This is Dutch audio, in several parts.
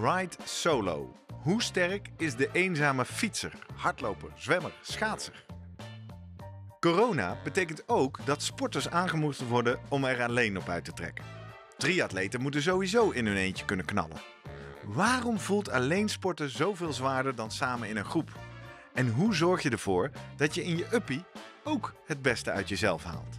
Ride Solo. Hoe sterk is de eenzame fietser, hardloper, zwemmer, schaatser? Corona betekent ook dat sporters aangemoedigd worden om er alleen op uit te trekken. Triatleten moeten sowieso in hun eentje kunnen knallen. Waarom voelt alleen sporten zoveel zwaarder dan samen in een groep? En hoe zorg je ervoor dat je in je uppie ook het beste uit jezelf haalt?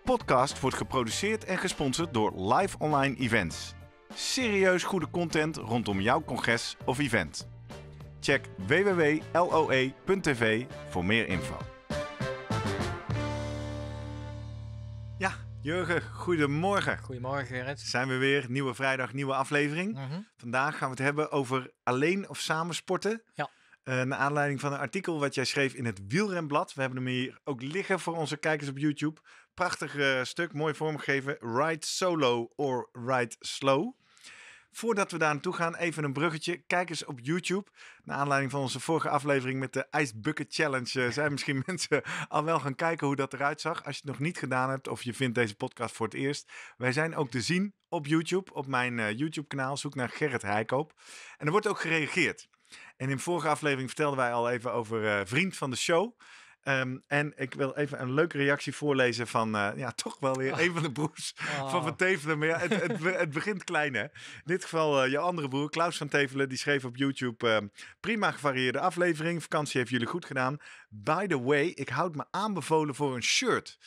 podcast wordt geproduceerd en gesponsord door Live Online Events. Serieus goede content rondom jouw congres of event. Check www.loe.tv voor meer info. Ja, Jurgen, goedemorgen. Goedemorgen, Gerrit. Zijn we weer, nieuwe vrijdag, nieuwe aflevering. Mhm. Vandaag gaan we het hebben over alleen of samen sporten. Ja. Uh, naar aanleiding van een artikel wat jij schreef in het Wielrenblad. We hebben hem hier ook liggen voor onze kijkers op YouTube. Prachtig eh, stuk, mooi vormgegeven. Ride solo or ride slow. Voordat we daar naartoe gaan, even een bruggetje. Kijk eens op YouTube. Naar aanleiding van onze vorige aflevering met de Ice Bucket Challenge eh, zijn misschien mensen al wel gaan kijken hoe dat eruit zag. Als je het nog niet gedaan hebt of je vindt deze podcast voor het eerst. Wij zijn ook te zien op YouTube, op mijn YouTube kanaal. Zoek naar Gerrit Heikoop. En er wordt ook gereageerd. En in de vorige aflevering vertelden wij al even over eh, Vriend van de Show. Ehm, en ik wil even een leuke reactie voorlezen van, eh, ja, toch wel weer oh. een van de broers van ah. Van Tevelen. Maar ja, het, het, het begint klein, hè? In dit geval eh, je andere broer, Klaus van Tevelen, die schreef op YouTube... Ehm, prima gevarieerde aflevering, vakantie heeft jullie goed gedaan. By the way, ik houd me aanbevolen voor een shirt...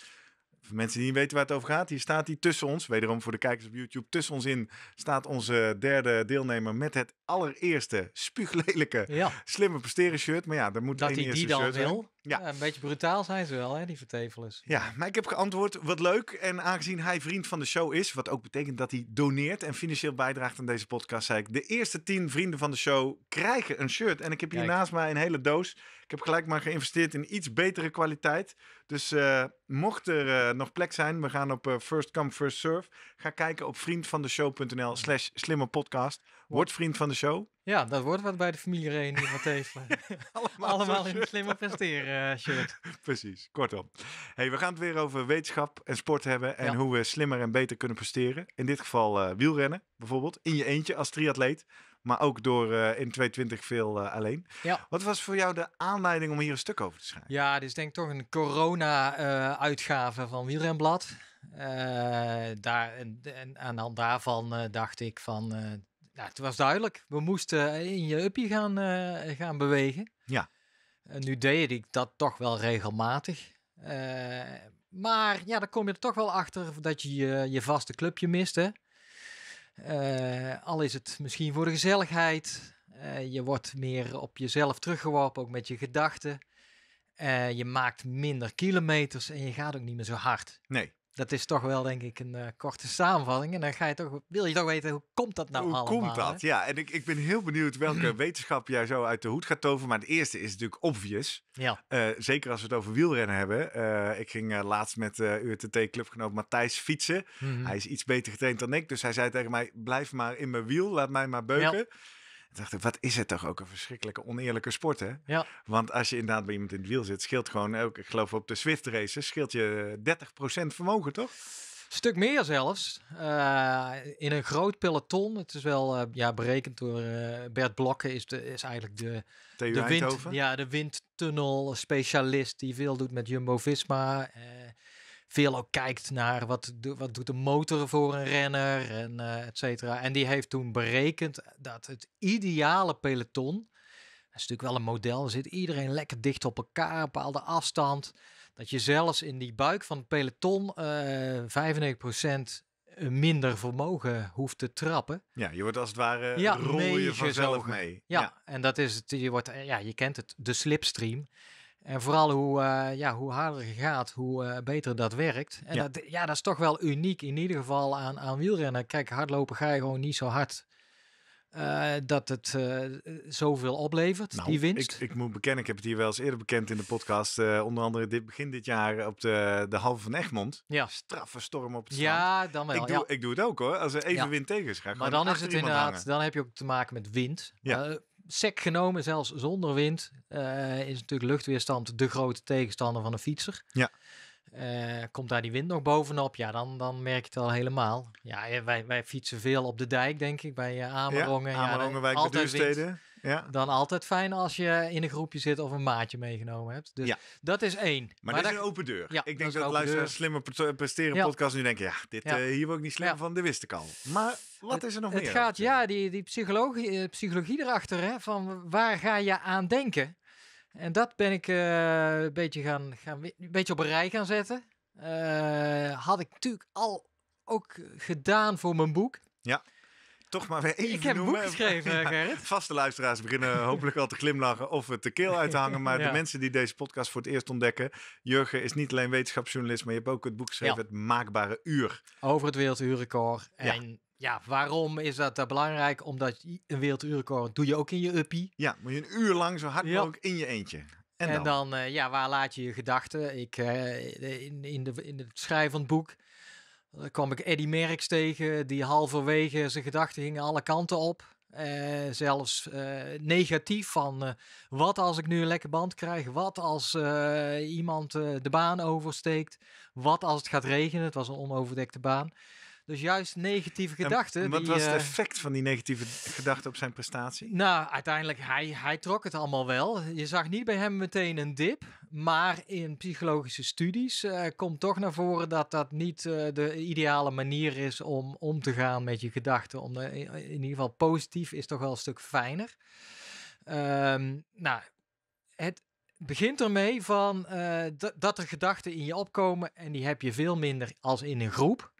Voor mensen die niet weten waar het over gaat, hier staat hij tussen ons. Wederom voor de kijkers op YouTube. Tussen ons in staat onze derde deelnemer met het allereerste spuuglelijke slimme presteren shirt. Maar ja, daar moet dat één hij die dan wil. Ja. een beetje brutaal zijn ze wel, hè, die vertevelers. Ja, maar ik heb geantwoord, wat leuk. En aangezien hij vriend van de show is, wat ook betekent dat hij doneert en financieel bijdraagt aan deze podcast, zei ik, de eerste tien vrienden van de show krijgen een shirt. En ik heb hier naast mij een hele doos. Ik heb gelijk maar geïnvesteerd in iets betere kwaliteit. Dus eh, mocht er eh, nog plek zijn, we gaan op eh, first come, first serve. Ga kijken op vriendvandeshow.nl slash slimme podcast. Word vriend van de show. Ja, dat wordt wat bij de familiereunie van Tesla. Allemaal, Allemaal in het slimme presteren shirt. Precies, kortom. Hey, we gaan het weer over wetenschap en sport hebben en hoe we slimmer en beter kunnen presteren. In dit geval wielrennen bijvoorbeeld, in je eentje als triatleet maar ook door eh, in 2020 veel eh, alleen. Wat was voor jou de aanleiding om hier een stuk over te schrijven? Ja, dus is denk ik toch een corona-uitgave eh, van Wielrenblad. daar, en, en, aan de daarvan dacht ik van, het was duidelijk. We moesten in je uppie gaan, gaan bewegen. Ja. En nu deed ik dat toch wel regelmatig. maar ja, dan kom je er toch wel achter dat je je, je vaste clubje miste. Eh, al is het misschien voor de gezelligheid. Eh, je wordt meer op jezelf teruggeworpen, ook met je gedachten. Eh, je maakt minder kilometers en je gaat ook niet meer zo hard. Nee dat is toch wel, denk ik, een eh, korte samenvatting. En dan ga je toch, wil je toch weten, hoe komt dat nou hoe allemaal? Hoe komt dat? Ja, en ik, ik ben heel benieuwd welke wetenschap jij zo uit de hoed gaat toveren. Maar het eerste is natuurlijk obvious. Ja. Eh, zeker als we het over wielrennen hebben. Eh, ik ging laatst met utt clubgenoot Matthijs fietsen. Mhm. Hij is iets beter getraind dan ik, dus hij zei tegen mij, blijf maar in mijn wiel, laat mij maar beuken. Ja dacht ik, wat is het toch ook een verschrikkelijke oneerlijke sport, hè? Ja. Want als je inderdaad bij iemand in het wiel zit, scheelt gewoon, ook, ik geloof op de Swift races, scheelt je 30% vermogen, toch? stuk meer zelfs. Eh, in een groot peloton. Het is wel eh, ja, berekend door eh, Bert Blokken. Is, de, is eigenlijk de, de, wind, ja, de windtunnel specialist. Die veel doet met Jumbo-Visma veel ook kijkt naar wat, wat doet de motor voor een renner en uh, et cetera. En die heeft toen berekend dat het ideale peloton, dat is natuurlijk wel een model, zit iedereen lekker dicht op elkaar, een bepaalde afstand. Dat je zelfs in die buik van het peloton uh, eh, 95% minder vermogen hoeft te trappen. Ja, je wordt als het ware ja, rol je vanzelf mee. ja, en dat is het. Je wordt, eh, ja, je kent het, de slipstream. En vooral hoe, eh, ja, hoe harder je gaat, hoe eh, beter dat werkt. En ja. Dat, ja, dat is toch wel uniek in ieder geval aan, aan wielrennen. Kijk, hardlopen ga je gewoon niet zo hard eh, dat het zoveel oplevert, die nou, winst. Ik, ik moet bekennen, ik heb het hier wel eens eerder bekend in de podcast. onder andere dit, begin dit jaar op de, de halve van Egmond. Ja. Straffe storm op het strand. Ja, dan wel. Ik doe, ik doe het ook hoor. Als er even wind tegen is, ga Maar dan is het inderdaad, dan heb je ook te maken met wind. Ja sec genomen, zelfs zonder wind, eh, is natuurlijk luchtweerstand de grote tegenstander van een fietser. Ja. Eh, komt daar die wind nog bovenop, ja, dan, dan merk je het al helemaal. Ja, wij, wij fietsen veel op de dijk, denk ik, bij uh, Amerongen. Ja, Amerongenwijk, ja, ja. dan altijd fijn als je in een groepje zit of een maatje meegenomen hebt. Dus ja. dat is één. Maar, dat is een open deur. Ja, ik denk dat, luisteren slimme slimmer presteren podcast nu denken, ja, dit, eh, hier word ik niet slim van, de wist ik al. Maar wat is er nog meer? Het gaat, ja, die, die psychologie, eh, psychologie erachter, hè, van waar ga je aan denken? En dat ben ik eh, een, beetje gaan, gaan, een beetje op een rij gaan zetten. had ik natuurlijk al ook gedaan voor mijn boek. Ja toch maar weer even Ik heb noemen. boek geschreven, Gerrit. Vaste luisteraars beginnen hopelijk al te glimlachen of het te keel uit te hangen. Maar de mensen die deze podcast voor het eerst ontdekken. Jurgen is niet alleen wetenschapsjournalist, maar je hebt ook het boek geschreven, Het Maakbare Uur. Over het werelduurrecord. En ja, waarom is dat belangrijk? Omdat een werelduurrecord doe je ook in je uppie. Ja, moet je een uur lang zo hard mogelijk in je eentje. En dan, en dan eh, ja, waar laat je je gedachten? Ik, uh, in, in, de, in het schrijven van het boek dan kwam ik Eddie Merckx tegen, die halverwege zijn gedachten gingen alle kanten op. Eh, zelfs eh, negatief van eh, wat als ik nu een lekke band krijg, wat als iemand de baan oversteekt, wat als het gaat regenen, het was een onoverdekte baan. Dus juist negatieve gedachten. wat was het eh, effect van die negatieve gedachten op zijn prestatie? Nou, uiteindelijk, hij, hij trok het allemaal wel. Je zag niet bij hem meteen een dip. Maar in psychologische studies eh, komt toch naar voren dat dat niet eh, de ideale manier is om om te gaan met je gedachten. Om in, ieder geval positief is toch wel een stuk fijner. Um, nou, het, begint ermee van dat er gedachten in je opkomen en die heb je veel minder als in een groep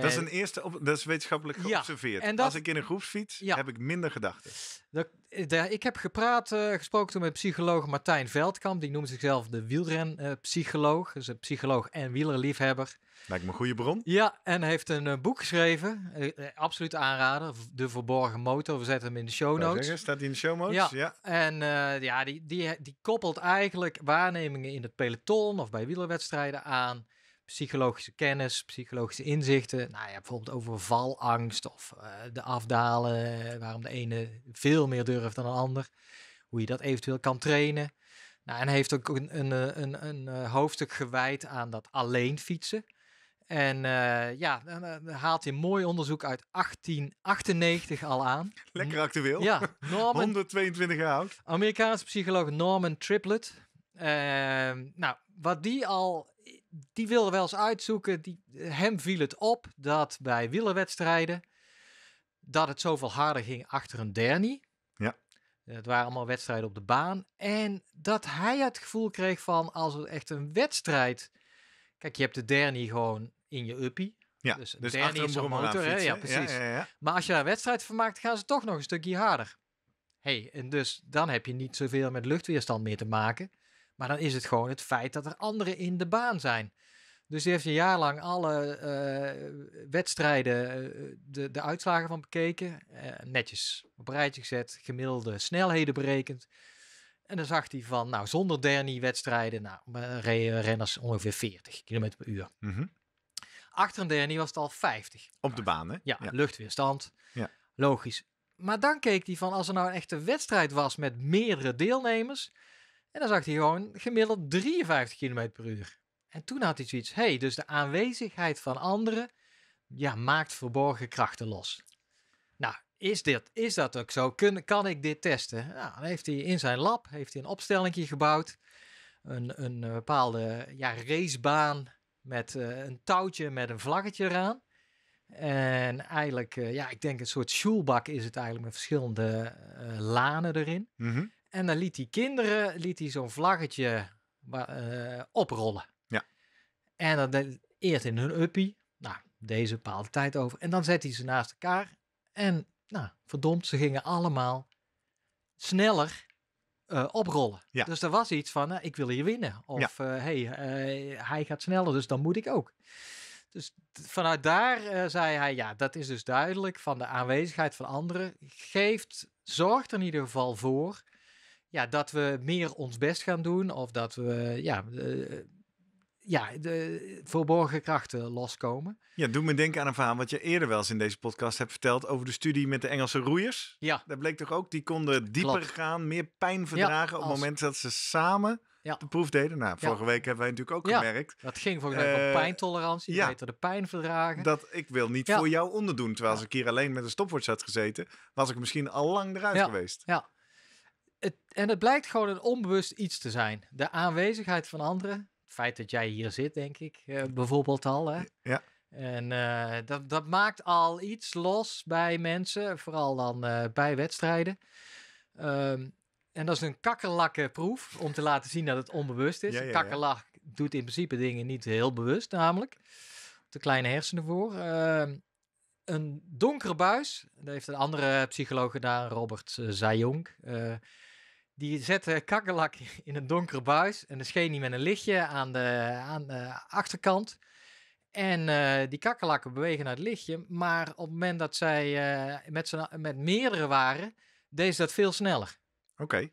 dat is een eerste, op, dat is wetenschappelijk geobserveerd. Als ik in een groepsfiets, ja, heb ik minder gedachten. Dat, ik heb gepraat, eh, gesproken toen met psycholoog Martijn Veldkamp. Die noemt zichzelf de wielrenpsycholoog. Uh, dus een psycholoog en wielerliefhebber. Lijkt me een goede bron. Ja, en heeft een eh, boek geschreven. Eh, absoluut aanrader. De Verborgen Motor. We zetten hem in de show notes. Zeggen, staat in de show notes? Ja. En ja, die, die, die koppelt eigenlijk waarnemingen in het peloton of bij wielerwedstrijden aan psychologische kennis, psychologische inzichten. Nou ja, bijvoorbeeld over valangst of eh, de afdalen, eh, waarom de ene veel meer durft dan de ander. Hoe je dat eventueel kan trainen. Nou, en hij heeft ook een, een, eh, een, een hoofdstuk gewijd aan dat alleen fietsen. En ja, dan haalt hij mooi onderzoek uit 1898 al aan. Lekker actueel. Ja, Norman, 122 jaar oud. Amerikaanse psycholoog Norman Triplett. Uh, nou, wat die al die wilde wel eens uitzoeken. Die, eh, hem viel het op dat bij wielerwedstrijden dat het zoveel harder ging achter een dernie. Ja. Eh, het waren allemaal wedstrijden op de baan. En dat hij het gevoel kreeg van als het echt een wedstrijd. Kijk, je hebt de dernie gewoon in je uppie. Ja, dus, dus dernie in een motor. ja, precies. Maar als je daar een wedstrijd van maakt, gaan ze toch nog een stukje harder. hey, en dus dan heb je niet zoveel met luchtweerstand meer te maken. Maar dan is het gewoon het feit dat er anderen in de baan zijn. Dus die heeft een jaar lang alle eh, wedstrijden, eh, de, de uitslagen van bekeken. Eh, netjes op een rijtje gezet, gemiddelde snelheden berekend. En dan zag hij van, nou, zonder dernie wedstrijden nou, renners ongeveer 40 km per uur. Mhm. Achter een dernie was het al 50. Op de baan, hè? Ja, luchtweerstand. Ja. Logisch. Maar dan keek hij van, als er nou echt een wedstrijd was met meerdere deelnemers, en dan zag hij gewoon gemiddeld 53 km per uur. En toen had hij zoiets, hey, dus de aanwezigheid van anderen ja, maakt verborgen krachten los. Nou, is, dit, is dat ook zo? Kun, kan ik dit testen? Nou, dan heeft hij in zijn lab heeft hij een opstelling gebouwd. Een, een eh, bepaalde ja, racebaan met eh, een touwtje met een vlaggetje eraan. En eigenlijk, eh, ja, ik denk een soort sjoelbak is het eigenlijk met verschillende lanen erin. Mm en dan liet die kinderen liet hij zo'n vlaggetje eh, oprollen. Ja. En dan eerst in hun uppie. Nou, deze bepaalde tijd over. En dan zet hij ze naast elkaar. En nou, verdomd, ze gingen allemaal sneller eh, oprollen. Ja. Dus er was iets van, eh, ik wil hier winnen. Of hey, hij gaat sneller, dus dan moet ik ook. Dus vanuit daar zei hij, ja, dat is dus duidelijk van de aanwezigheid van anderen. Geeft, zorgt er in ieder geval voor ja, dat we meer ons best gaan doen of dat we ja, eh, ja, de verborgen krachten loskomen. Ja, doe me denken aan een verhaal wat je eerder wel eens in deze podcast hebt verteld over de studie met de Engelse roeiers. Ja. Daar bleek toch ook, die konden dieper gaan, meer pijn verdragen op het moment dat ze samen de proef deden. Nou, vorige week hebben wij natuurlijk ook gemerkt. Dat ging volgens mij uh, om eh, pijntolerantie, ja. beter de pijn verdragen. Dat ik wil niet voor jou onderdoen, terwijl als ik hier alleen met een stopwoord had gezeten, was ik misschien al lang eruit geweest. Ja, en het blijkt gewoon een onbewust iets te zijn. De aanwezigheid van anderen. Het feit dat jij hier zit, denk ik, eh, bijvoorbeeld al. Hè? Ja. En eh, dat, dat maakt al iets los bij mensen, vooral dan eh, bij wedstrijden. Ehm, en dat is een kakkerlakke proef om te laten zien dat het onbewust is. Ja, Kakkerlak doet in principe dingen niet heel bewust, namelijk. De kleine hersenen voor. Ehm, een donkere buis, daar heeft een andere psycholoog gedaan, Robert Zajong. Uh, die zette eh, kakkerlak in een donkere buis. En dan scheen hij met een lichtje aan de, aan achterkant. En eh, die kakkerlakken bewegen naar het lichtje. Maar op het moment dat zij eh, met, met meerdere waren, deed ze dat veel sneller. Oké.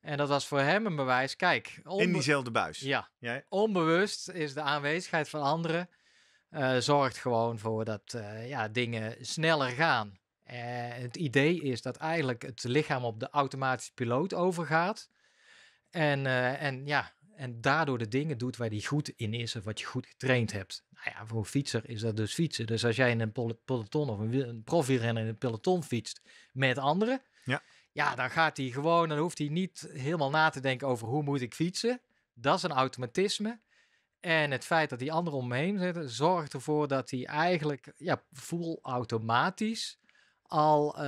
En dat was voor hem een bewijs. Kijk. In diezelfde buis. Ja. Onbewust is de aanwezigheid van anderen. Uh, zorgt gewoon voor dat ja, dingen sneller gaan. Eh, het idee is dat eigenlijk het lichaam op de automatische piloot overgaat. En, eh, en, ja, en daardoor de dingen doet waar die goed in is of wat je goed getraind hebt. Nou ja, voor een fietser is dat dus fietsen. Dus als jij in een peloton of een, een in een peloton fietst met anderen... Ja. Ja, dan gaat hij gewoon, dan hoeft hij niet helemaal na te denken over hoe moet ik fietsen. Dat is een automatisme. En het feit dat die anderen om me heen zitten, zorgt ervoor dat hij eigenlijk ja, automatisch al eh,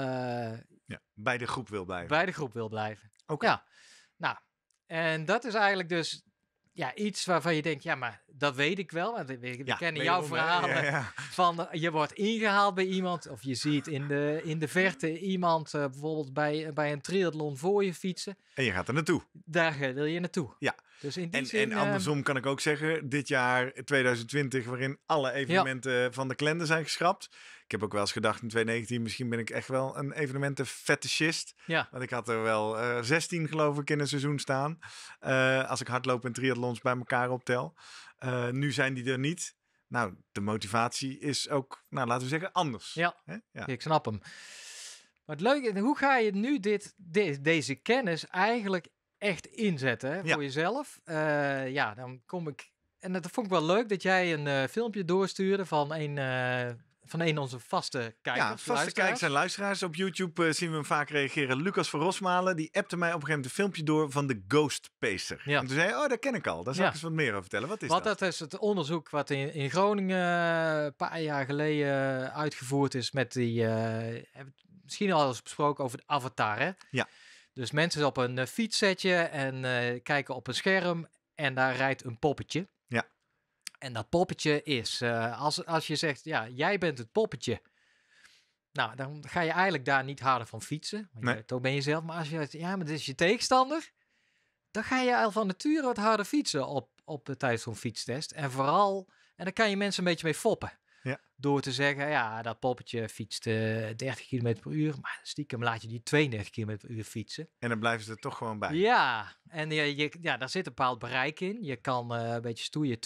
ja, bij de groep wil blijven. Bij de groep wil blijven. Oké. Ja. Nou, en dat is eigenlijk dus ja, iets waarvan je denkt, ja, maar dat weet ik wel. Want we, kennen jouw verhalen van eh, je wordt ingehaald bij iemand of je ziet in de, in de verte iemand eh, bijvoorbeeld bij, bij een triathlon voor je fietsen. En je gaat er naartoe. Daar wil je naartoe. Ja. Dus in die en, zin, en ehm, andersom kan ik ook zeggen, dit jaar 2020, waarin alle evenementen van de kalender zijn geschrapt. Ik heb ook wel eens gedacht in 2019, misschien ben ik echt wel een evenementen fetischist. Ja. Want ik had er wel 16 eh, geloof ik in een seizoen staan. Eh, als ik hardloop en triathlons bij elkaar optel. Eh, nu zijn die er niet. Nou, de motivatie is ook, nou laten we zeggen, anders. Ja, ja. ik snap hem. Maar het leuke, hoe ga je nu dit, dit, deze kennis eigenlijk echt inzetten voor jezelf. Eh, ja, dan kom ik. En dat vond ik wel leuk dat jij een eh, filmpje doorstuurde van een. Eh, van een onze vaste kijkers. Ja, vaste kijkers en luisteraars. Op YouTube zien we hem vaak reageren. Lucas van Rosmalen, die appte mij op een gegeven moment een filmpje door van de Ghost Pacer. Ja. En toen zei hij, oh, dat ken ik al. Daar zou ik eens wat meer over vertellen. Wat is wat dat? Dat is het onderzoek wat in, in Groningen een paar jaar geleden uitgevoerd is met die... misschien al eens besproken over de avatar, hè? Ja. Dus mensen op een eh, fiets zetten en eh, kijken op een scherm en daar rijdt een poppetje. Ja. En dat poppetje is, eh, als, als je zegt, ja, jij bent het poppetje. Nou, dan ga je eigenlijk daar niet harder van fietsen. Want nee. toch ben je zelf. Maar als je zegt, ja, maar dit is je tegenstander. Dan ga je al van nature wat harder fietsen op, op, tijdens zo'n fietstest. En vooral, en dan kan je mensen een beetje mee foppen. Ja. Door te zeggen, ja, dat poppetje fietst 30 km per uur, maar stiekem laat je die 32 km per uur fietsen. En dan blijven ze er toch gewoon bij. Ja, en je, je ja, daar zit een bepaald bereik in. Je kan eh, een beetje stoeien,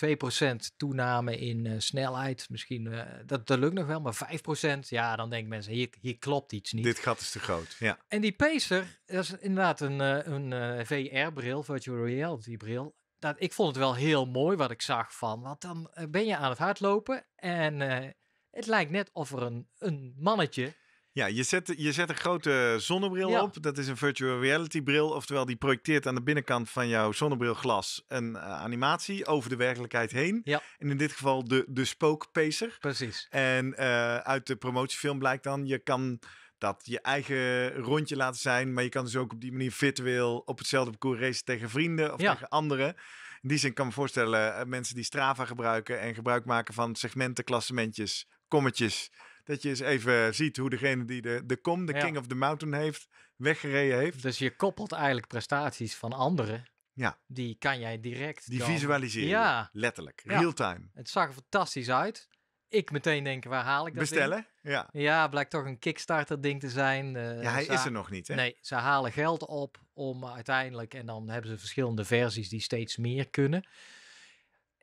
2% toename in eh, snelheid, misschien, eh, dat, dat lukt nog wel, maar 5%, ja, dan denken mensen, hier, hier klopt iets niet. Dit gat is te groot, ja. En die pacer, dat is inderdaad een, een VR-bril, virtual reality bril, dat, nou, ik vond het wel heel mooi wat ik zag van. Want dan eh, ben je aan het hardlopen en eh, het lijkt net of er een, een mannetje ja, je zet, je zet een grote zonnebril ja. op. Dat is een virtual reality bril. Oftewel, die projecteert aan de binnenkant van jouw zonnebrilglas een eh, animatie over de werkelijkheid heen. Ja. En in dit geval de, de spookpacer. Precies. En uit de promotiefilm blijkt dan, je kan dat je eigen rondje laten zijn. Maar je kan dus ook op die manier virtueel op hetzelfde parcours racen tegen vrienden of tegen anderen. In die zin kan ik me voorstellen, eh, mensen die Strava gebruiken en gebruik maken van segmenten, klassementjes, kommetjes. Dat je eens even ziet hoe degene die de, de kom, de king of the mountain heeft, weggereden heeft. Dus je koppelt eigenlijk prestaties van anderen. Ja. Die kan jij direct... Die visualiseren. Ja. Letterlijk. Ja. Real time. Het zag er fantastisch uit ik meteen denken, waar haal ik dat Bestellen, ja. Ja, blijkt toch een Kickstarter ding te zijn. Eh, ja, hij is er nog niet, hè? Nee, ze halen geld op om uiteindelijk... En dan hebben ze verschillende versies die steeds meer kunnen.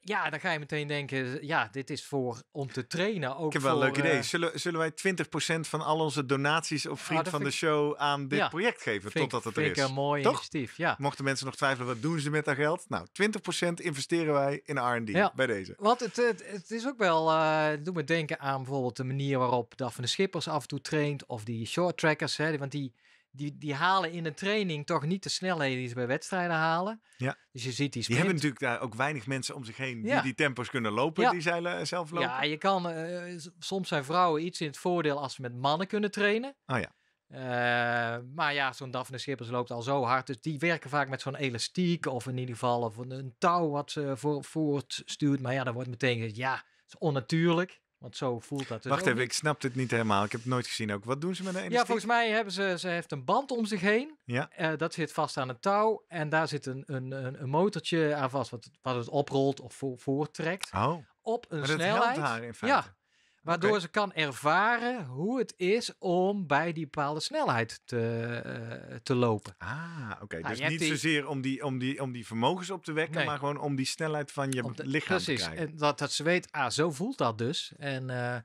Ja, dan ga je meteen denken, ja, dit is voor om te trainen. Ook ik heb wel een leuk idee. Eh, zullen, zullen wij 20% van al onze donaties op ah, Vriend van de Show aan dit project geven, totdat het er is? Ik mooi Toch? initiatief, ja. Mochten mensen nog twijfelen, wat doen ze met dat geld? Nou, 20% investeren wij in R&D bij deze. Want het, het, is ook wel, uh, doet me denken aan bijvoorbeeld de manier waarop de Schippers af en toe traint, of die short trackers, hè, want die die, die halen in de training toch niet de snelheden die ze bij wedstrijden halen. Ja. Dus je ziet die sprint. Die hebben natuurlijk daar ook weinig mensen om zich heen die die tempos kunnen lopen, die zij eh, zelf lopen. Ja, je kan, eh, soms zijn vrouwen iets in het voordeel als ze met mannen kunnen trainen. Oh ja. Eh, maar ja, zo'n Daphne Schippers loopt al zo hard. Dus die werken vaak met zo'n elastiek of in ieder geval of een, touw wat ze voor, voortstuurt. Maar ja, dan wordt meteen gezegd, ja, het is onnatuurlijk. Want zo voelt dat. Dus Wacht even, ik snap dit niet helemaal. Ik heb het nooit gezien ook. Wat doen ze met een Ja, volgens mij hebben ze, ze heeft een band om zich heen. Ja. Eh, dat zit vast aan een touw. En daar zit een, een, een, motortje aan vast, wat, wat het oprolt of voorttrekt. Oh. Op een maar snelheid. haar in feite. Ja, Waardoor ze kan ervaren hoe het is om bij die bepaalde snelheid te, eh, te lopen. Ah, oké. Nou, dus niet zozeer om die, om, die, om die vermogens op te wekken, maar gewoon om die snelheid van je lichaam te krijgen. Precies. Dat, dat ze weet, ah, zo voelt dat dus. En eh,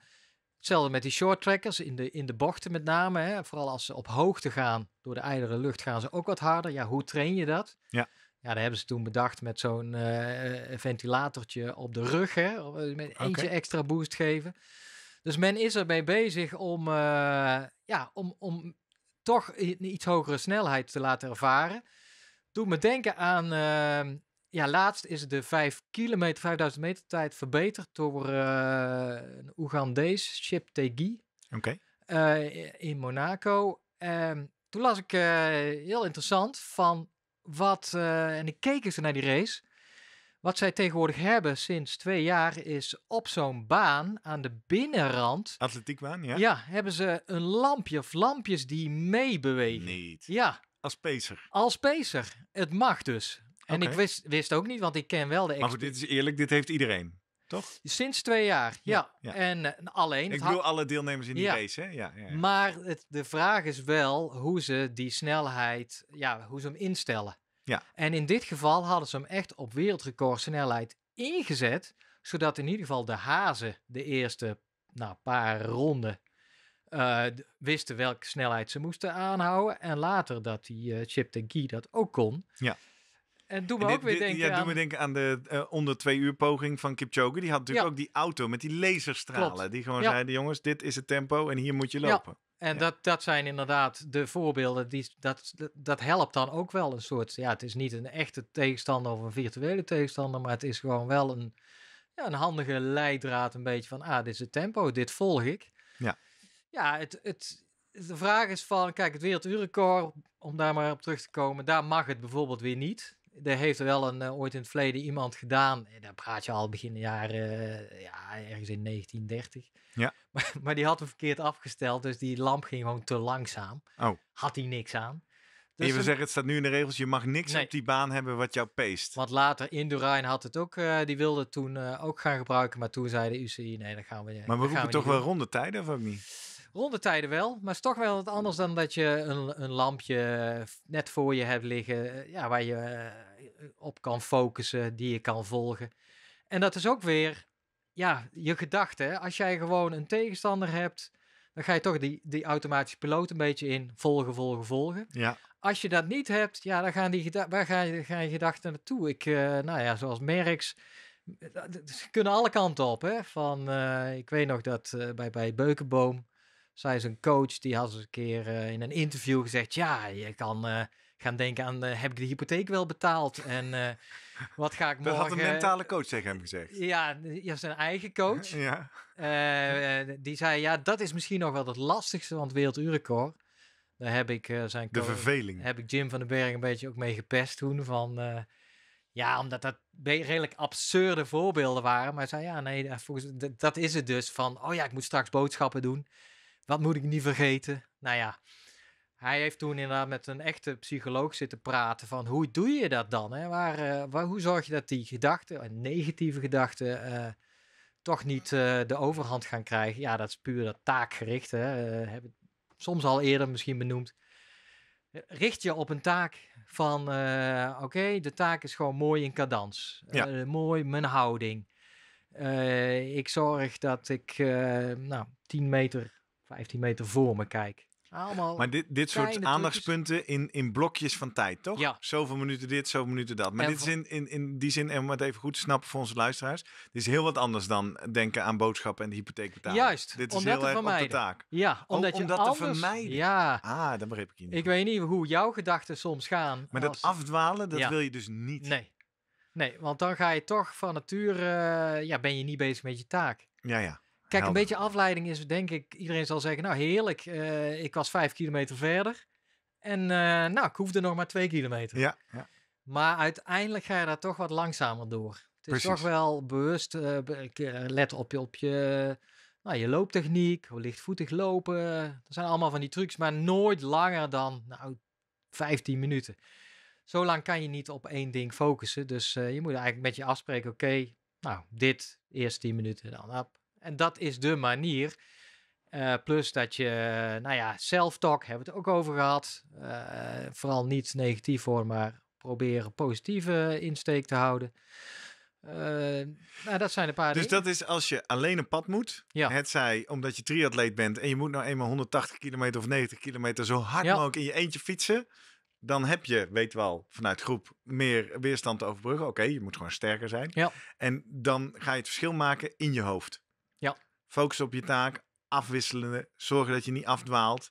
hetzelfde met die short trackers in de, in de bochten met name. Hè. Vooral als ze op hoogte gaan, door de ijdere lucht gaan ze ook wat harder. Ja, hoe train je dat? Ja. Ja, daar hebben ze toen bedacht met zo'n uh, ventilatortje op de rug. Hè? Met eentje extra boost geven. Dus men is ermee bezig om, eh, ja, om, om toch een iets hogere snelheid te laten ervaren. Toen me denken aan, ehm, ja, laatst is de 5 kilometer, 5000 meter tijd verbeterd door eh, een Oegandees, Chip Tegi. Oké. Eh, in Monaco. Ehm, toen las ik heel interessant van wat, en ik keek eens naar die race wat zij tegenwoordig hebben sinds twee jaar is op zo'n baan aan de binnenrand. Atletiekbaan, ja. Ja, hebben ze een lampje of lampjes die meebewegen. Niet. Ja. Als pacer. Als pacer. Het mag dus. En ik wist, wist ook niet, want ik ken wel de. Maar goed, dit is eerlijk, dit heeft iedereen. Toch? Sinds twee jaar, ja. ja, En eh, alleen. Ik bedoel, alle deelnemers in die ja. race, hè? Ja, Maar het, de vraag is wel hoe ze die snelheid, ja, hoe ze hem instellen. Ja. En in dit geval hadden ze hem echt op wereldrecordsnelheid ingezet, zodat in ieder geval de hazen de eerste nou, paar ronden eh, wisten welke snelheid ze moesten aanhouden. En later dat die eh, Chip de Guy dat ook kon. Ja. En doe me ook weer denken aan... denken aan de eh, onder twee uur poging van Kipchoge. Die had natuurlijk ook die auto met die laserstralen. Die gewoon ja. zeiden, jongens, dit is het tempo en hier moet je lopen en dat, dat zijn inderdaad de voorbeelden. Die, dat, dat helpt dan ook wel een soort. Ja, het is niet een echte tegenstander of een virtuele tegenstander, maar het is gewoon wel een, ja, een handige leidraad. Een beetje van, ah, dit is het tempo, dit volg ik. Ja, ja het, het, de vraag is van, kijk, het werelduurrecord, om daar maar op terug te komen, daar mag het bijvoorbeeld weer niet er heeft wel een, eh, ooit in het verleden iemand gedaan. Eh, daar praat je al begin de jaren, eh, ja, ergens in 1930. Ja. Maar, maar, die had hem verkeerd afgesteld, dus die lamp ging gewoon te langzaam. Oh. Had hij niks aan. Even dus zeggen, het staat nu in de regels, je mag niks op die baan hebben wat jou peest. Want later, in Indurain had het ook, die wilde toen ook gaan gebruiken, maar toen zei de UCI, nee, dan gaan we Maar we roepen we toch wel ronde tijden, of ook niet? tijden wel, maar is toch wel wat anders dan dat je een, een lampje net voor je hebt liggen, ja, waar je eh, op kan focussen, die je kan volgen. En dat is ook weer ja, je gedachten. Als jij gewoon een tegenstander hebt, dan ga je toch die, die automatische piloot een beetje in volgen, volgen, volgen. Ja. Als je dat niet hebt, ja, dan gaan die waar gaan je, gaan je gedachten naartoe? Ik, eh, nou ja, zoals Merks, eh, ze kunnen alle kanten op. Hè? Van, ik weet nog dat bij, bij Beukenboom, zij is een coach, die had eens een keer in een interview gezegd, ja, je kan gaan denken aan, eh, heb ik de hypotheek wel betaald? En eh, wat ga ik morgen... Dat had een mentale coach tegen hem gezegd. Ja, hebt zijn eigen coach. ja. Eh, die zei, ja, dat is misschien nog wel het lastigste want het werelduurrecord. Daar heb ik zijn... De verveling. Heb ik Jim van den Berg een beetje ook mee gepest toen, van... Ja, omdat dat redelijk absurde voorbeelden waren. Maar zei, ja, nee, dat is het dus. Van, oh ja, ik moet straks boodschappen doen. Wat moet ik niet vergeten? Nou ja, hij heeft toen inderdaad met een echte psycholoog zitten praten van hoe doe je dat dan? Hè? Waar, eh, waar hoe zorg je dat die gedachten, eh, negatieve gedachten, eh, toch niet de overhand gaan krijgen? Ja, dat is puur dat taakgericht. Hè? ik soms al eerder misschien benoemd. Richt je op een taak van, oké, de taak is gewoon mooi in cadans. mooi mijn houding. ik zorg dat ik nou, 10 meter, 15 meter voor me kijk maar dit, dit soort aandachtspunten in, in blokjes van tijd, toch? Ja. Zoveel minuten dit, zoveel minuten dat. Maar dit is in, in, in die zin, en om het even goed te snappen voor onze luisteraars, dit is heel wat anders dan denken aan boodschappen en hypotheek betalen. Juist. Dit is heel erg op de taak. Ja, oh, omdat om dat anders, te vermijden. Ja. Ah, dan begrijp ik niet. Ik weet niet hoe jouw gedachten soms gaan. Maar dat afdwalen, dat wil je dus niet. Nee. Nee, want dan ga je toch van nature, eh, ja, ben je niet bezig met je taak. Ja, ja. Kijk, een beetje afleiding is denk ik, iedereen zal zeggen, nou heerlijk, eh, ik was vijf kilometer verder. En eh, nou, ik hoefde nog maar twee kilometer. Ja, ja, Maar uiteindelijk ga je daar toch wat langzamer door. Het is toch wel bewust, uh, let op je, op je, nou, je looptechniek, hoe lichtvoetig lopen. Er zijn allemaal van die trucs, maar nooit langer dan nou, 15 minuten. Zo lang kan je niet op één ding focussen. Dus je moet eigenlijk met je afspreken, oké, nou dit, eerst 10 minuten, dan op en dat is de manier. Eh, plus dat je, nou ja, self-talk hebben we het ook over gehad. Eh, vooral niet negatief voor, maar proberen positieve insteek te houden. Eh, nou, dat zijn een paar. Dus dat is als je alleen een pad moet. Het zij omdat je triatleet bent en je moet nou eenmaal 180 kilometer of 90 kilometer zo hard mogelijk in je eentje fietsen. Dan heb je, weet wel, vanuit groep meer weerstand te overbruggen. Oké, je moet gewoon sterker zijn. Ja. En dan ga je het verschil maken in je hoofd. Focus op je taak, afwisselende, zorgen dat je niet afdwaalt.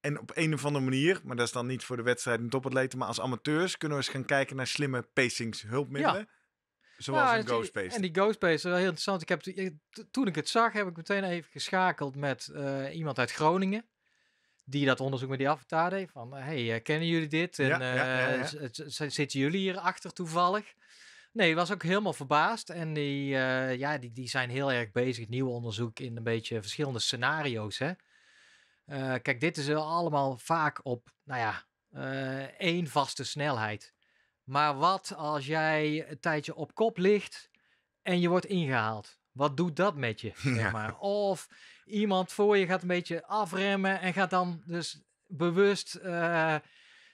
En op een of andere manier, maar dat is dan niet voor de wedstrijd en topatleten, maar als amateurs kunnen we eens gaan kijken naar slimme pacingshulpmiddelen. Ja. Zoals ja, een Ghostpace. En die wel heel interessant. Ik heb, toen ik het zag, heb ik meteen even geschakeld met eh, iemand uit Groningen. Die dat onderzoek met die avatar deed. Van, hey, eh, kennen jullie dit? En eh, zitten jullie hier achter toevallig? Nee, was ook helemaal verbaasd. En die, eh, ja, die, die zijn heel erg bezig, nieuw onderzoek in een beetje verschillende scenario's. Hè? Eh, kijk, dit is allemaal vaak op, nou ja, eh, één vaste snelheid. Maar wat als jij een tijdje op kop ligt en je wordt ingehaald? Wat doet dat met je? Zeg Of iemand voor je gaat een beetje afremmen en gaat dan dus bewust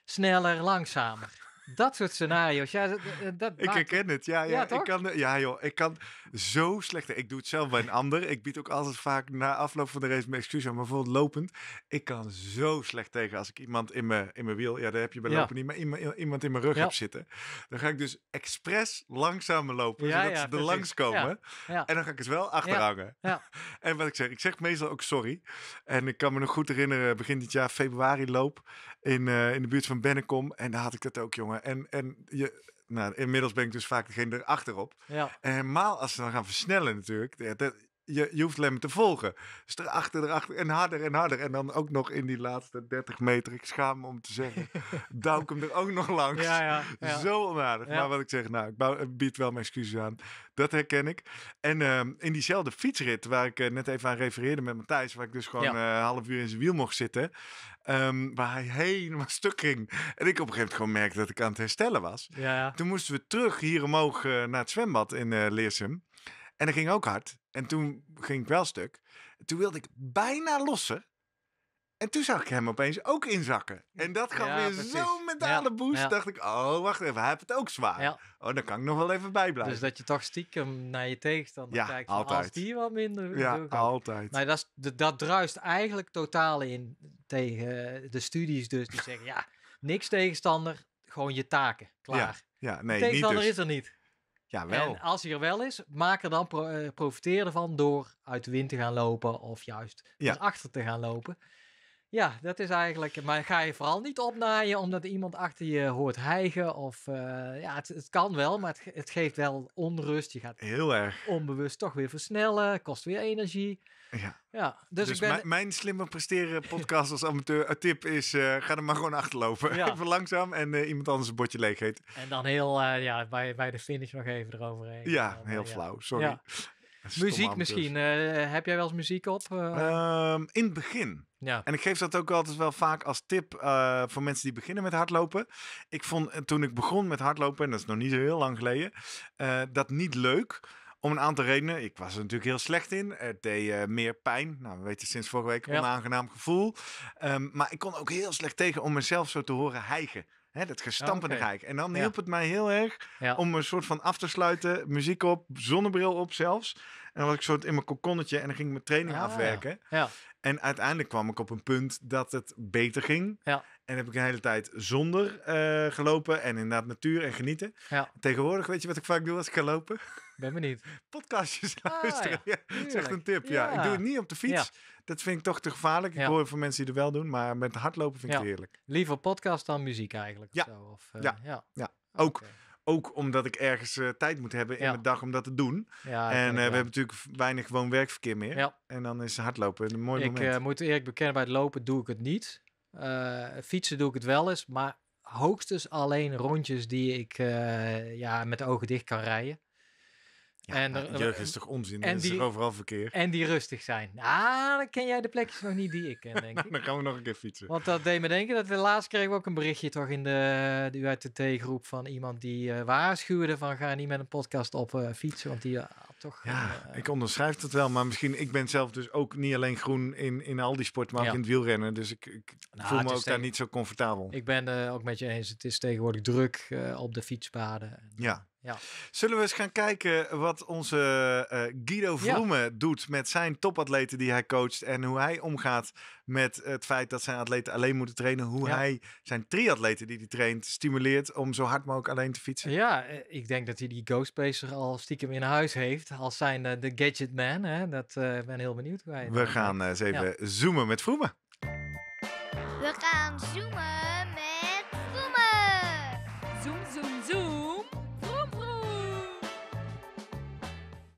sneller, langzamer dat soort scenario's. Ja, dat, ik herken het. Ja, ja, ik kan, ja, joh, ik kan zo slecht. Ik doe het zelf bij een ander. Ik bied ook altijd vaak na afloop van de race mijn excuus aan. Maar bijvoorbeeld lopend. Ik kan zo slecht tegen als ik iemand in mijn, in mijn wiel. Ja, daar heb je bij lopen niet. Maar iemand in mijn rug heb zitten. Dan ga ik dus expres langzamer lopen. zodat ze er precies. langskomen. En dan ga ik het wel achterhangen. En wat ik zeg, ik zeg meestal ook sorry. En ik kan me nog goed herinneren, begin dit jaar, februari loop in, eh, in de buurt van Bennekom. En daar had ik dat ook, jongen. En, en je, nou, inmiddels ben ik dus vaak degene erachterop. Ja. En helemaal als ze dan gaan versnellen natuurlijk je, je hoeft alleen maar te volgen. Dus erachter, erachter en harder en harder. En dan ook nog in die laatste 30 meter, ik schaam me om te zeggen, duik hem er ook nog langs. Ja, ja, Zo onaardig. Maar wat ik zeg, nou, ik, eh, bied wel mijn excuses aan. Dat herken ik. En ehm, in diezelfde fietsrit waar ik eh, net even aan refereerde met Matthijs, waar ik dus gewoon eh, een half uur in zijn wiel mocht zitten, ehm, waar hij helemaal stuk ging. En ik op een gegeven moment gewoon merkte dat ik aan het herstellen was. Toen moesten we terug hier omhoog naar het zwembad in Leersum. En dat ging ook hard. En toen ging ik wel stuk. Toen wilde ik bijna lossen. En toen zag ik hem opeens ook inzakken. En dat gaf weer zo'n mentale boost. Dacht ik, oh, wacht even, hij heeft het ook zwaar. Oh, dan kan ik nog wel even bijblijven. Dus dat je toch stiekem naar je tegenstander kijkt. Van, altijd. Als die wat minder... Ja, altijd. Nou, dat, dat druist eigenlijk totaal in tegen eh, de studies dus. Die zeggen, ja, niks tegenstander, gewoon je taken. Klaar. Ja, nee, tegenstander niet dus. is er niet. Ja, wel. En als hij er wel is, maak er dan pro eh, profiteer ervan door uit de wind te gaan lopen of juist ja. achter te gaan lopen. Ja, dat is eigenlijk. Maar ga je vooral niet opnaaien omdat iemand achter je hoort hijgen. Of eh, ja, het, het, kan wel, maar het, het, geeft wel onrust. Je gaat heel erg onbewust toch weer versnellen. Kost weer energie. Ja. ja dus, dus ik ben... mijn slimmer presteren podcast als amateur eh, tip is: eh, ga er maar gewoon achterlopen. Ja. Even langzaam en iemand anders een bordje leeg heet. En dan heel ja, bij, bij de finish nog even eroverheen. Ja, heel flauw. Sorry. Ja muziek misschien. Eh, heb jij wel eens muziek op? Eh? Ehm, in het begin. Ja. En ik geef dat ook altijd wel vaak als tip eh, voor mensen die beginnen met hardlopen. Ik vond toen ik begon met hardlopen, en dat is nog niet zo heel lang geleden, dat niet leuk. Om een aantal redenen. Ik was er natuurlijk heel slecht in. Het deed meer pijn. Nou, we weten sinds vorige week een aangenaam onaangenaam gevoel. Ehm, maar ik kon ook heel slecht tegen om mezelf zo te horen hijgen. Hè, dat gestampende En dan hielp het mij heel erg om een soort van af te sluiten. Muziek op, zonnebril op zelfs. En dan was ik soort in mijn kokonnetje en dan ging ik mijn training ah, afwerken. En uiteindelijk kwam ik op een punt dat het beter ging. Ja. En heb ik een hele tijd zonder eh, gelopen en inderdaad natuur en genieten. Ja. Tegenwoordig weet je wat ik vaak doe als ik ga lopen? Ben niet. Podcastjes ah, luisteren. dat is echt een tip. Ja. Ik doe het niet op de fiets. Dat vind ik toch te gevaarlijk. Ik hoor van mensen die het wel doen, maar met hardlopen vind ik het heerlijk. Liever podcast dan muziek eigenlijk. Ja, of zo. Eh, ja. ja. ook. Ook omdat ik ergens eh, tijd moet hebben in mijn dag om dat te doen. Ja, en we hebben natuurlijk weinig gewoon werkverkeer meer. En dan is hardlopen een mooi ik, moment. Ik moet eerlijk bekennen, bij het lopen doe ik het niet. Eh, fietsen doe ik het wel eens, maar hoogstens alleen rondjes die ik eh, ja, met de ogen dicht kan rijden. en nou, jeugd is toch onzin? En die, overal verkeer. En die rustig zijn. Ah, dan ken jij de plekjes nog niet die ik ken, denk ik. dan gaan we nog een keer fietsen. Want dat deed me denken. Dat we laatst kregen we ook een berichtje toch in de, de UITT-groep van iemand die uh, waarschuwde van ga niet met een podcast op fietsen, want die ja, eh, ik onderschrijf dat wel. Maar misschien, ik ben zelf dus ook niet alleen groen in, in al die sporten, maar ook in het wielrennen. Dus ik, nou, voel me ook daar niet zo comfortabel. Ik ben uh, ook met je eens. Het is tegenwoordig druk eh, op de fietspaden. ja. ja. Zullen we eens gaan kijken wat onze Guido Vroemen doet met zijn topatleten die hij coacht en hoe hij omgaat met het feit dat zijn atleten alleen moeten trainen. Hoe hij zijn triatleten die hij traint stimuleert om zo hard mogelijk alleen te fietsen. Ja, eh, ik denk dat hij die Ghostpacer al stiekem in huis heeft. Als zijn eh, de, gadget man. Hè? Dat uh, ben heel benieuwd hoe hij... We gaan eens even zoomen met Vroemen. We gaan zoomen met Vroemen. Zoom, zoom, zoom. Vroom, vroom.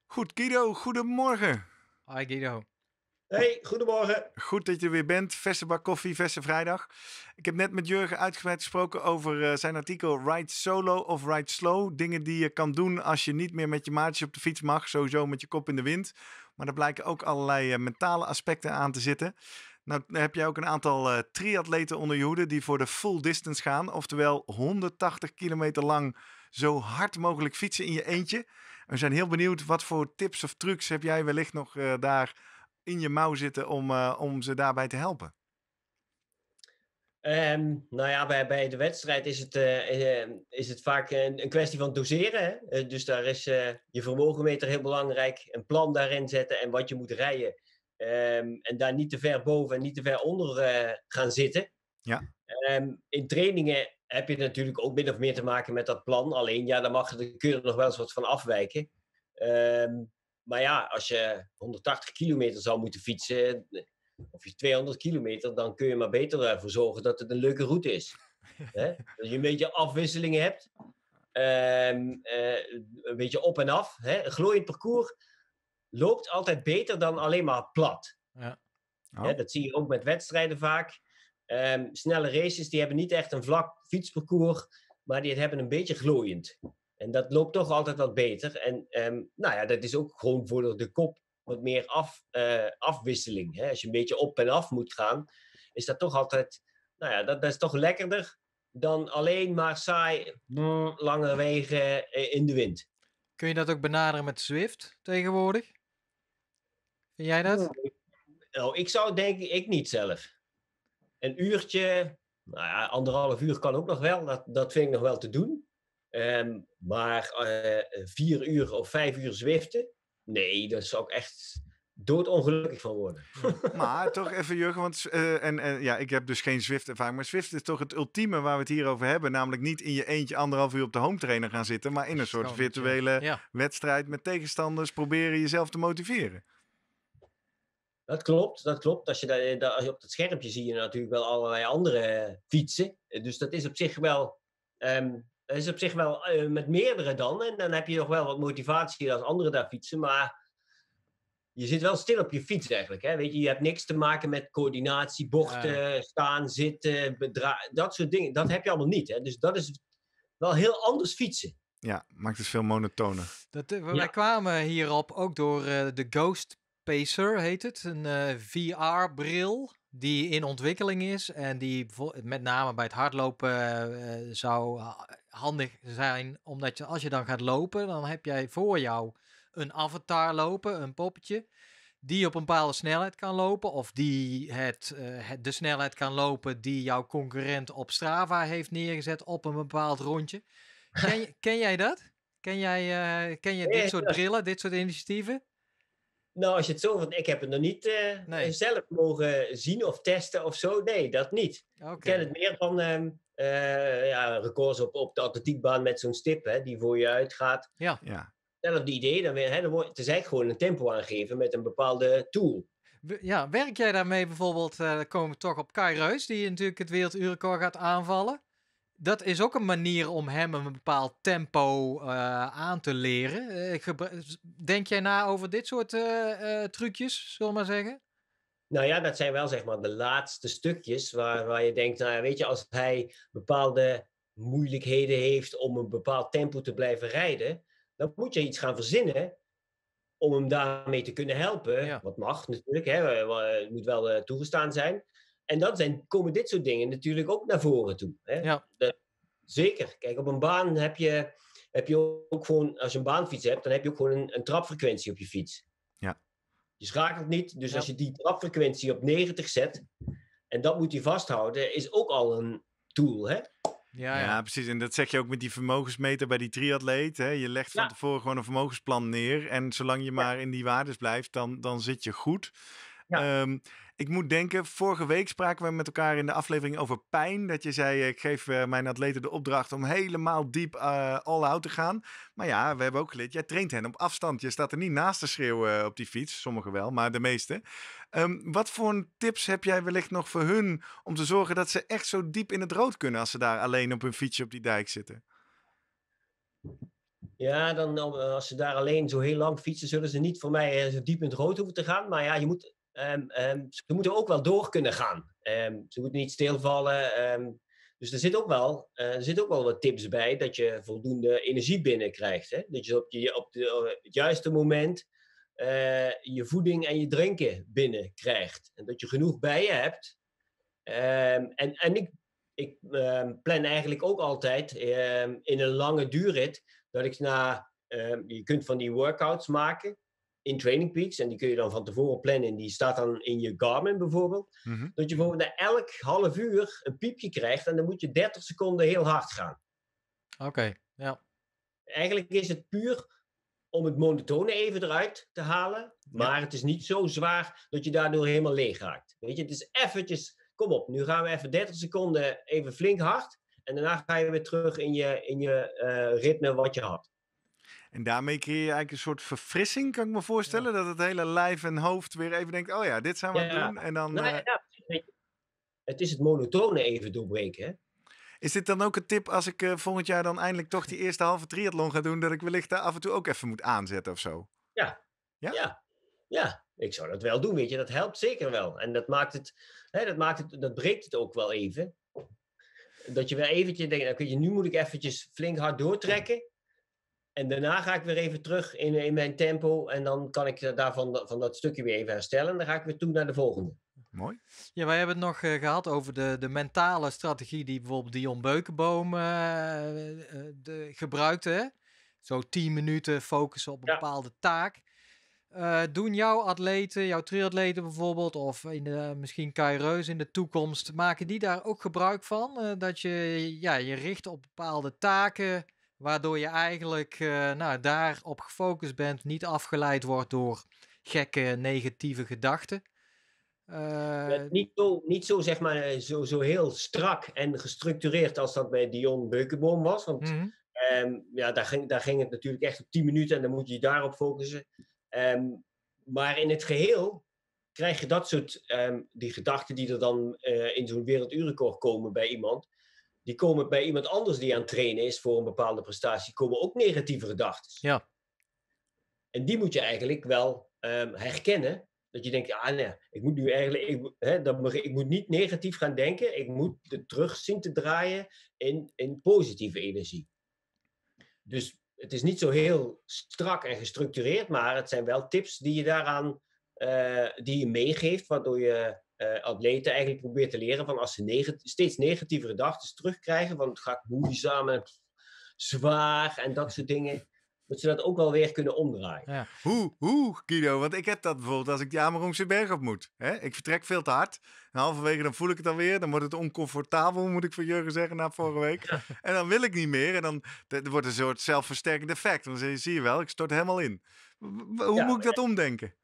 Goed, Guido. Goedemorgen. Hi, Guido. Hey, goedemorgen. Goed dat je er weer bent. Verse bak koffie, verse vrijdag. Ik heb net met Jurgen uitgebreid gesproken over eh, zijn artikel Ride Solo of Ride Slow. Dingen die je kan doen als je niet meer met je maatjes op de fiets mag. Sowieso met je kop in de wind. Maar daar blijken ook allerlei eh, mentale aspecten aan te zitten. Nou heb jij ook een aantal uh, triatleten onder je hoede die voor de full distance gaan. Oftewel 180 kilometer lang zo hard mogelijk fietsen in je eentje. We zijn heel benieuwd wat voor tips of trucs heb jij wellicht nog daar in je mouw zitten om, eh, om ze daarbij te helpen? Ehm, nou ja, bij, bij de wedstrijd is het, eh, eh, is het vaak een, kwestie van doseren. Hè? dus daar is je vermogenmeter heel belangrijk. Een plan daarin zetten en wat je moet rijden. Ehm, en daar niet te ver boven en niet te ver onder gaan zitten. Ja. Ehm, in trainingen heb je natuurlijk ook min of meer te maken met dat plan. Alleen, ja, dan, mag, de kun je er nog wel eens wat van afwijken. Maar ja, als je 180 kilometer zou moeten fietsen, eh, of je 200 kilometer, dan kun je maar beter ervoor zorgen dat het een leuke route is. Dat je een beetje afwisselingen hebt. Ehm, eh, een beetje op en af. Hè? Een glooiend parcours loopt altijd beter dan alleen maar plat. Ja. Oh. dat zie je ook met wedstrijden vaak. Ehm, snelle races die hebben niet echt een vlak fietsparcours, maar die hebben een beetje glooiend. En dat loopt toch altijd wat beter. En ehm, nou ja, dat is ook gewoon voor de kop wat meer af, eh, afwisseling. Hè? Als je een beetje op en af moet gaan, is dat toch altijd, nou ja, dat, is toch lekkerder dan alleen maar saai lange wegen eh, in de wind. Kun je dat ook benaderen met Zwift tegenwoordig? Vind jij dat? Nou, nou, ik zou denk ik niet zelf. Een uurtje, nou ja, anderhalf uur kan ook nog wel. Dat, dat vind ik nog wel te doen. Ehm, maar eh, vier uur of vijf uur zwiften, nee, daar zou ik echt doodongelukkig van worden. maar toch even, Jurgen, want eh, en, ja, ik heb dus geen Zwift-ervaring, maar Zwift is toch het ultieme waar we het hier over hebben. Namelijk niet in je eentje anderhalf uur op de home trainer gaan zitten, maar in een soort virtuele wedstrijd met tegenstanders proberen jezelf te motiveren. Dat klopt, dat klopt. Als je, dat, eh, je op het schermpje zie je natuurlijk wel allerlei andere fietsen. Dus dat is op zich wel ehm, is op zich wel eh, met meerdere dan. En dan heb je nog wel wat motivatie als anderen daar fietsen. Maar je zit wel stil op je fiets eigenlijk. Hè? Weet je, je hebt niks te maken met coördinatie, bochten, staan, zitten, dat soort dingen. Dat heb je allemaal niet. Hè? Dus dat is wel heel anders fietsen. Ja, maakt het veel monotoner. Dat, eh, wij kwamen hierop ook door eh, de Ghost Pacer, heet het. Een VR-bril die in ontwikkeling is en die met name bij het hardlopen eh, eh, zou eh, handig zijn, omdat je, als je dan gaat lopen, dan heb jij voor jou een avatar lopen, een poppetje, die op een bepaalde snelheid kan lopen of die het, de snelheid kan lopen die jouw concurrent op Strava heeft neergezet op een bepaald rondje. Ken, ken jij dat? Ken jij, ken jij dit soort brillen, dit soort initiatieven? Nou, als je het zo, want ik heb het nog niet eh, zelf mogen zien of testen of zo. Nee, dat niet. Ik ken het meer van ehm, eh, ja, records op, op de atletiekbaan met zo'n stip die voor je uitgaat. Ja. ja. Zelf die idee, dan, weer, hè, dan wordt, het is eigenlijk gewoon een tempo aangeven met een bepaalde tool. Ja, werk jij daarmee bijvoorbeeld, eh, dan komen we toch op Kai Reus, die natuurlijk het werelduurrecord gaat aanvallen dat is ook een manier om hem een bepaald tempo eh, aan te leren. Eh, denk jij na over dit soort eh, trucjes, zullen we maar zeggen? Nou ja, dat zijn wel zeg maar de laatste stukjes waar, waar je denkt, nou weet je, als hij bepaalde moeilijkheden heeft om een bepaald tempo te blijven rijden, dan moet je iets gaan verzinnen om hem daarmee te kunnen helpen. Wat mag natuurlijk, hè, het moet wel toegestaan zijn. En dan zijn, komen dit soort dingen natuurlijk ook naar voren toe. Hè? Ja. Dat, zeker. Kijk, op een baan heb je, heb je ook gewoon, als je een baanfiets hebt, dan heb je ook gewoon een, een trapfrequentie op je fiets. Ja. Je schakelt niet, dus als je die trapfrequentie op 90 zet, en dat moet je vasthouden, is ook al een tool. Hè? Ja, ja, ja. precies. En dat zeg je ook met die vermogensmeter bij die triatleet. Hè? Je legt van tevoren gewoon een vermogensplan neer. En zolang je maar in die waardes blijft, dan, dan zit je goed. Ehm, ik moet denken, vorige week spraken we met elkaar in de aflevering over pijn. Dat je zei, ik geef eh, mijn atleten de opdracht om helemaal diep eh, all-out te gaan. Maar ja, we hebben ook geleerd, jij traint hen op afstand. Je staat er niet naast te schreeuwen eh, op die fiets. Sommigen wel, maar de meeste. Ehm, wat voor tips heb jij wellicht nog voor hun om te zorgen dat ze echt zo diep in het rood kunnen als ze daar alleen op hun fietsje op die dijk zitten? Ja, dan, als ze daar alleen zo heel lang fietsen, zullen ze niet voor mij zo diep in het rood hoeven te gaan. Maar ja, je moet Um, ze moeten ook wel door kunnen gaan. Um, ze moeten niet stilvallen. dus er zit, ook wel, eh, er zit ook wel wat tips bij dat je voldoende energie binnenkrijgt. Hè? Dat je op, je, op, eh, het juiste moment eh, je voeding en je drinken binnenkrijgt. En dat je genoeg bij je hebt. en, en ik, ik plan eigenlijk ook altijd in een lange duurrit dat ik na. je kunt van die workouts maken in Training Peaks. En die kun je dan van tevoren plannen. En die staat dan in je Garmin bijvoorbeeld. Mhm. Dat je bijvoorbeeld na elk half uur een piepje krijgt. En dan moet je 30 seconden heel hard gaan. Oké, ja. Eigenlijk is het puur om het monotone even eruit te halen. Maar het is niet zo zwaar dat je daardoor helemaal leeg raakt. Weet je, het is eventjes, kom op, nu gaan we even 30 seconden even flink hard. En daarna ga je weer terug in je, in je eh, ritme wat je had. En daarmee creëer je eigenlijk een soort verfrissing, kan ik me voorstellen. Dat het hele lijf en hoofd weer even denkt, oh ja, dit zijn we doen. En dan, nou ja, eh nou, het is het monotone even doorbreken, hè? Is dit dan ook een tip als ik eh, volgend jaar dan eindelijk toch die eerste halve triathlon ga doen, dat ik wellicht daar af en toe ook even moet aanzetten of zo? Ja. Ja? Ja. ja. Ik zou dat wel doen, weet je. Dat helpt zeker wel. En dat maakt het, hè, dat, maakt het dat breekt het ook wel even. Dat je wel eventjes denkt, oké, nu moet ik eventjes flink hard doortrekken. En daarna ga ik weer even terug in, in mijn tempo. En dan kan ik eh, daarvan van dat stukje weer even herstellen. En dan ga ik weer toe naar de volgende. Mooi. Ja, wij hebben het nog eh, gehad over de, de mentale strategie die bijvoorbeeld Dion Beukenboom eh, de, gebruikte. Zo tien minuten focussen op een bepaalde taak. doen jouw atleten, jouw triatleten bijvoorbeeld, of in de, misschien Kai Reus in de toekomst, maken die daar ook gebruik van? dat je ja, je richt op bepaalde taken Waardoor je eigenlijk uh, nou, daarop gefocust bent, niet afgeleid wordt door gekke negatieve gedachten. Eh, niet, zo, niet zo, zeg maar, eh, zo, zo heel strak en gestructureerd als dat bij Dion Beukenboom was. Want mhm. ehm, ja, daar, ging, daar ging het natuurlijk echt op 10 minuten en dan moet je je daarop focussen. Ehm, maar in het geheel krijg je dat soort, ehm, die gedachten die er dan in zo'n werelduurrecord komen bij iemand die komen bij iemand anders die aan het trainen is voor een bepaalde prestatie, komen ook negatieve gedachten. Ja. En die moet je eigenlijk wel ehm, herkennen. Dat je denkt, ah nee, nou ik moet nu eigenlijk, ik, hè, ik moet niet negatief gaan denken. Ik moet het terug zien te draaien in, in positieve energie. Dus het is niet zo heel strak en gestructureerd, maar het zijn wel tips die je daaraan, eh, die je meegeeft, waardoor je eh, atleten eigenlijk probeert te leren van als ze steeds negatieve gedachten terugkrijgen, van het gaat moeizaam en zwaar en dat soort dingen, dat ze dat ook wel weer kunnen omdraaien. Ja. Hoe, hoe, Guido? Want ik heb dat bijvoorbeeld als ik die Amerongse berg op moet. Hè? Ik vertrek veel te hard. En halverwege dan voel ik het alweer. Dan wordt het oncomfortabel, moet ik van Jurgen zeggen, na vorige week. En dan wil ik niet meer. En dan er wordt een soort zelfversterkend effect. Dan zie je wel, ik stort helemaal in. Hoe moet ik dat omdenken?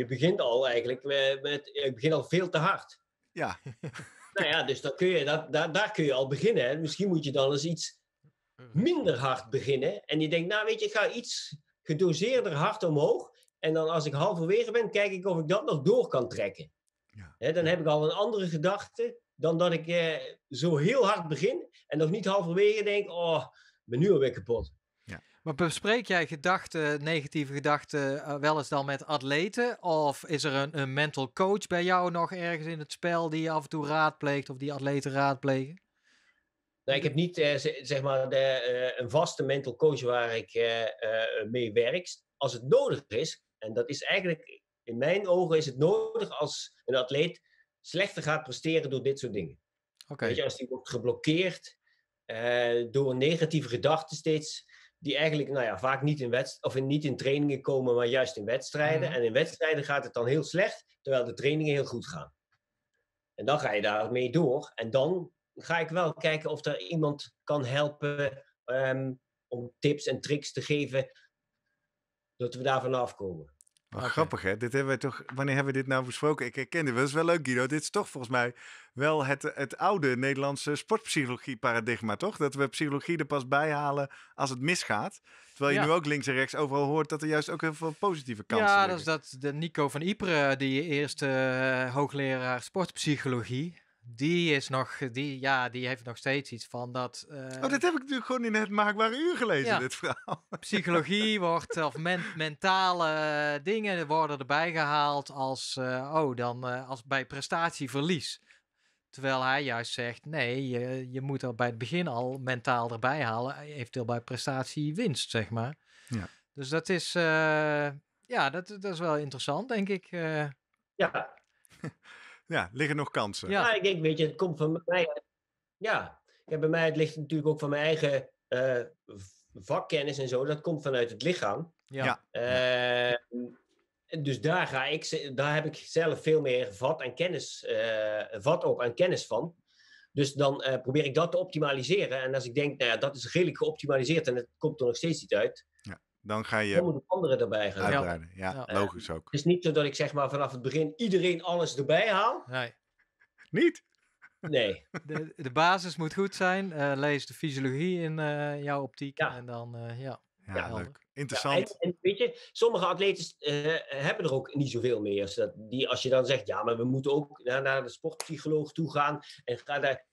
je begint al eigenlijk met, met ik begin al veel te hard. Ja. nou ja, dus dan kun je, dat, daar, daar kun je al beginnen. Hè. Misschien moet je dan eens iets minder hard beginnen. En je denkt, nou weet je, ik ga iets gedoseerder hard omhoog. En dan als ik halverwege ben, kijk ik of ik dat nog door kan trekken. Ja. dan heb ik al een andere gedachte dan dat ik eh, zo heel hard begin en nog niet halverwege denk, oh, ben nu alweer kapot. Maar bespreek jij gedachten, negatieve gedachten, eh, wel eens dan met atleten? Of is er een, een mental coach bij jou nog ergens in het spel die je af en toe raadpleegt of die atleten raadplegen? Nou, ik heb niet eh, zeg maar de, eh, een vaste mental coach waar ik mee werk. Als het nodig is, en dat is eigenlijk in mijn ogen is het nodig als een atleet slechter gaat presteren door dit soort dingen. Okay. Weet je, als die wordt geblokkeerd door negatieve gedachten steeds, die eigenlijk nou ja, vaak niet in, wedst of in, niet in trainingen komen, maar juist in wedstrijden. Mhm. En in wedstrijden gaat het dan heel slecht, terwijl de trainingen heel goed gaan. En dan ga je daarmee door. En dan ga ik wel kijken of er iemand kan helpen ehm, om tips en tricks te geven, dat we daar vanaf komen. Wat grappig hè, dit hebben wij toch, wanneer hebben we dit nou besproken? Ik herkende, dat is wel leuk Guido, dit is toch volgens mij wel het, het oude Nederlandse sportpsychologie paradigma toch? Dat we psychologie er pas bij halen als het misgaat. Terwijl je nu ook links en rechts overal hoort dat er juist ook heel veel positieve kansen zijn. Ja, liggen. dat is dat de Nico van Ypres, die eerste eh, hoogleraar sportpsychologie, die is nog, die, ja, die heeft nog steeds iets van dat. Uh, oh, eh, dat heb ik natuurlijk gewoon in het maakbare uur gelezen, dit verhaal. Psychologie wordt, of mentale eh, dingen worden erbij gehaald als, eh, oh, dan als bij prestatieverlies. Terwijl hij juist zegt, nee, je, je moet al bij het begin al mentaal erbij halen, eventueel bij prestatiewinst, zeg maar. Ja. Dus dat is, ja, dat, dat is wel interessant, denk ik. Ja, Ja, liggen nog kansen? Ja, nou, ik denk, weet je, het komt van mij. Ja, bij mij het ligt natuurlijk ook van mijn eigen eh, vakkennis en zo. Dat komt vanuit het lichaam. Ja. Uh, dus daar, ga ik, daar heb ik zelf veel meer vat, en kennis, eh, vat op en kennis van. Dus dan probeer ik dat te optimaliseren. En als ik denk, nou ja, dat is redelijk geoptimaliseerd en het komt er nog steeds niet uit, dan ga je. Dan anderen erbij gaan uitbreiden. Ja, ja, logisch ook. Het is niet zo dat ik zeg maar vanaf het begin iedereen alles erbij haal. Nee. Niet? Nee. De, de basis moet goed zijn. Eh, lees de fysiologie in eh, jouw optiek. Ja. En dan, uh, ja. Ja, leuk. Interessant. en, weet je, sommige atleten hebben er ook niet zoveel mee. Als, dat, die, als je dan zegt, ja, maar we moeten ook naar, naar de sportpsycholoog toe gaan. En ga daar,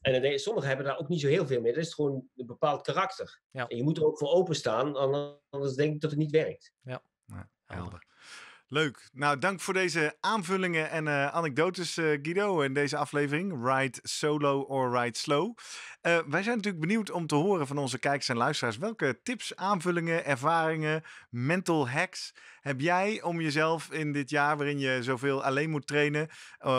en sommigen hebben daar ook niet zo heel veel mee. Dat is gewoon een bepaald karakter. En je moet er ook voor openstaan, anders denk ik dat het niet werkt. Ja, helder. Leuk. Nou, dank voor deze aanvullingen en eh, anekdotes, eh, Guido, in deze aflevering. Ride solo or ride slow. Eh, wij zijn natuurlijk benieuwd om te horen van onze kijkers en luisteraars. Welke tips, aanvullingen, ervaringen, mental hacks heb jij om jezelf in dit jaar waarin je zoveel alleen moet trainen?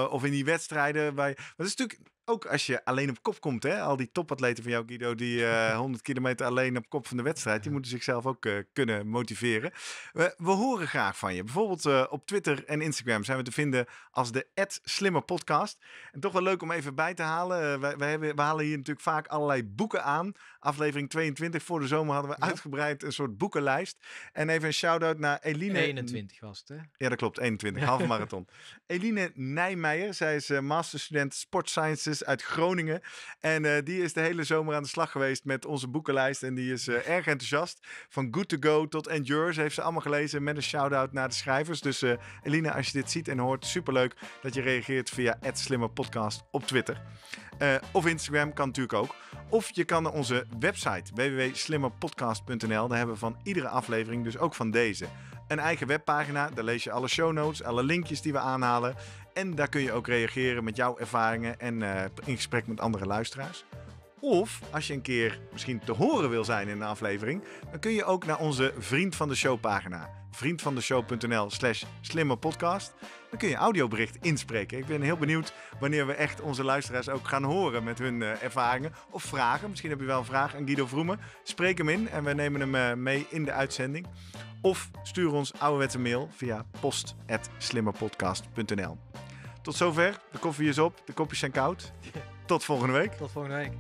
of in die wedstrijden? Bij... je. dat is natuurlijk ook als je alleen op kop komt, hè? al die topatleten van jou, Guido, die 100 eh, kilometer alleen op kop van de wedstrijd, die moeten zichzelf ook eh, kunnen motiveren. We, we, horen graag van je. Bijvoorbeeld eh, op Twitter en Instagram zijn we te vinden als de Slimmer Podcast. En toch wel leuk om even bij te halen. Wij, hebben, we halen hier natuurlijk vaak allerlei boeken aan. Aflevering 22 voor de zomer hadden we uitgebreid een soort boekenlijst. En even een shout-out naar Eline. 21 was het, hè? Ja, dat klopt. 21, halve marathon. Eline Nijmeijer, zij is masterstudent Sport Sciences uit Groningen. En eh, die is de hele zomer aan de slag geweest met onze boekenlijst. En die is eh, erg enthousiast. Van Good to Go tot Endures heeft ze allemaal gelezen. Met een shout-out naar de schrijvers. Dus uh, Elina, als je dit ziet en hoort, superleuk dat je reageert via @slimmerpodcast op Twitter. of Instagram kan natuurlijk ook. Of je kan naar onze website www.slimmerpodcast.nl. Daar hebben we van iedere aflevering, dus ook van deze een eigen webpagina. Daar lees je alle show notes, alle linkjes die we aanhalen. En daar kun je ook reageren met jouw ervaringen en eh, in gesprek met andere luisteraars. Of als je een keer misschien te horen wil zijn in een aflevering, dan kun je ook naar onze Vriend van de Show pagina. Vriendvandeshow.nl slash slimme podcast dan kun je audiobericht inspreken. Ik ben heel benieuwd wanneer we echt onze luisteraars ook gaan horen met hun eh, ervaringen of vragen. Misschien heb je wel een vraag aan Guido Vroemen. Spreek hem in en we nemen hem eh, mee in de uitzending. Of stuur ons ouderwetse mail via post.slimmerpodcast.nl Tot zover. De koffie is op, de kopjes zijn koud. Tot volgende week. Tot volgende week.